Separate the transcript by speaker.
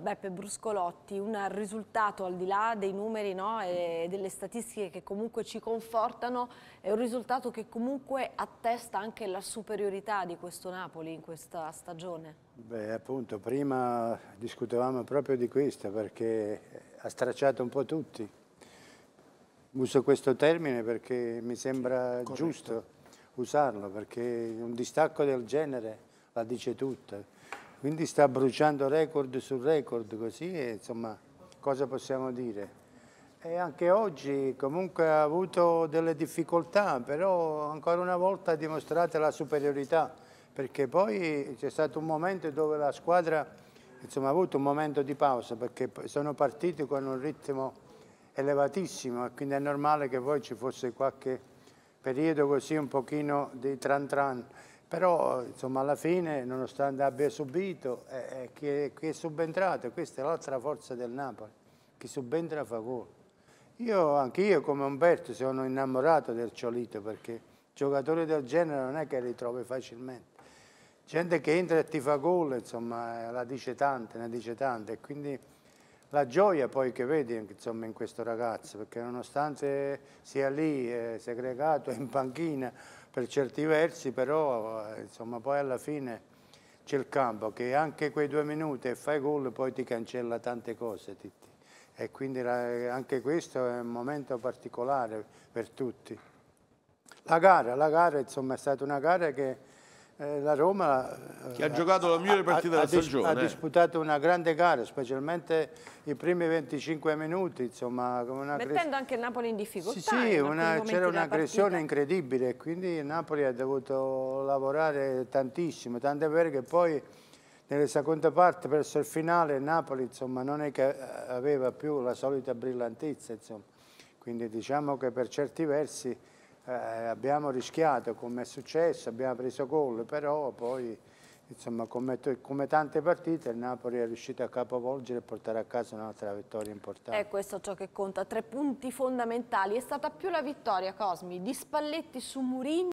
Speaker 1: Beppe Bruscolotti, un risultato al di là dei numeri no, e delle statistiche che comunque ci confortano, è un risultato che comunque attesta anche la superiorità di questo Napoli in questa stagione.
Speaker 2: Beh, appunto, prima discutevamo proprio di questo perché ha stracciato un po' tutti. Uso questo termine perché mi sembra Corretto. giusto usarlo, perché un distacco del genere la dice tutta quindi sta bruciando record su record così e insomma cosa possiamo dire? E anche oggi comunque ha avuto delle difficoltà, però ancora una volta ha dimostrato la superiorità, perché poi c'è stato un momento dove la squadra insomma, ha avuto un momento di pausa, perché sono partiti con un ritmo elevatissimo e quindi è normale che poi ci fosse qualche periodo così un pochino di tran tran però insomma, alla fine, nonostante abbia subito, è, è chi, è, subentrato, questa è l'altra forza del Napoli, che subentra fa gol. Io, anch'io come Umberto, sono innamorato del Ciolito perché giocatori del genere non è che li trovi facilmente. Gente che entra e ti fa gol, insomma, eh, la dice tante, ne dice tante. E quindi la gioia poi che vedi insomma, in questo ragazzo, perché nonostante sia lì eh, segregato in panchina, per certi versi, però eh, insomma, poi alla fine c'è il campo che anche quei due minuti e fai gol poi ti cancella tante cose. Titti. E quindi anche questo è un momento particolare per tutti. La gara, la gara insomma, è stata una gara che eh, la Roma che ha giocato la migliore partita ha, della ha stagione. Ha eh. disputato una grande gara, specialmente i primi 25 minuti. Insomma, Mettendo
Speaker 1: anche il Napoli in difficoltà. Sì, sì c'era un'aggressione
Speaker 2: incredibile, quindi il Napoli ha dovuto lavorare tantissimo, tant'è vero che poi nella seconda parte, verso il finale, il Napoli insomma, non è che eh, aveva più la solita brillantezza. Insomma. Quindi diciamo che per certi versi eh, abbiamo rischiato come è successo, abbiamo preso gol, però poi insomma, come, come, tante partite il Napoli è riuscito a capovolgere e portare a casa un'altra vittoria importante. È
Speaker 1: questo ciò che conta, tre punti fondamentali. È stata più la vittoria, Cosmi, di Spalletti su Murini